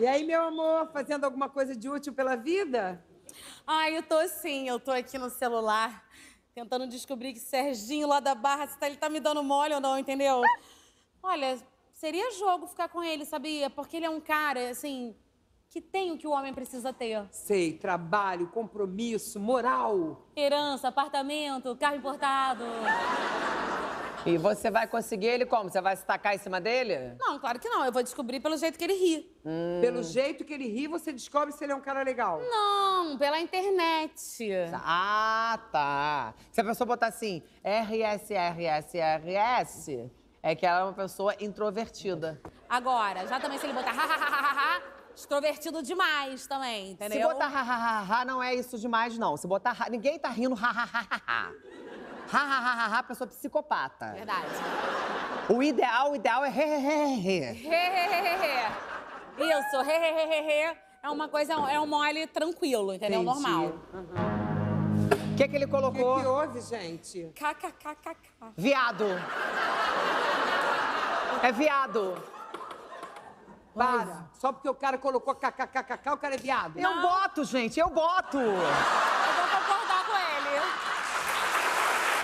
E aí, meu amor, fazendo alguma coisa de útil pela vida? Ai, eu tô sim, eu tô aqui no celular tentando descobrir que Serginho lá da Barra, se tá, ele tá me dando mole ou não, entendeu? Olha, seria jogo ficar com ele, sabia? Porque ele é um cara, assim, que tem o que o homem precisa ter. Sei, trabalho, compromisso, moral. Herança, apartamento, carro importado. E você vai conseguir ele como? Você vai se tacar em cima dele? Não, claro que não. Eu vou descobrir pelo jeito que ele ri. Hum. Pelo jeito que ele ri, você descobre se ele é um cara legal? Não, pela internet. Ah, tá. Se a pessoa botar assim, RS, RS, RS, é que ela é uma pessoa introvertida. Agora, já também se ele botar extrovertido demais também, entendeu? Se botar ha, ha, ha, ha não é isso demais, não. Se botar ha, ninguém tá rindo ha, ha, ha, ha, ha. Ha, ha, ha, ha, pessoa é psicopata. Verdade. O ideal, o ideal é re, re, re, re. Re, re, re, re, Isso, re, re, re, re, é uma coisa, é um mole tranquilo, entendeu? Entendi. Normal. O uhum. que que ele colocou? O que, é que houve, gente? KKKKK. Viado. É viado. Para. Só porque o cara colocou kkkk, o cara é viado. Não, não boto, gente, eu boto.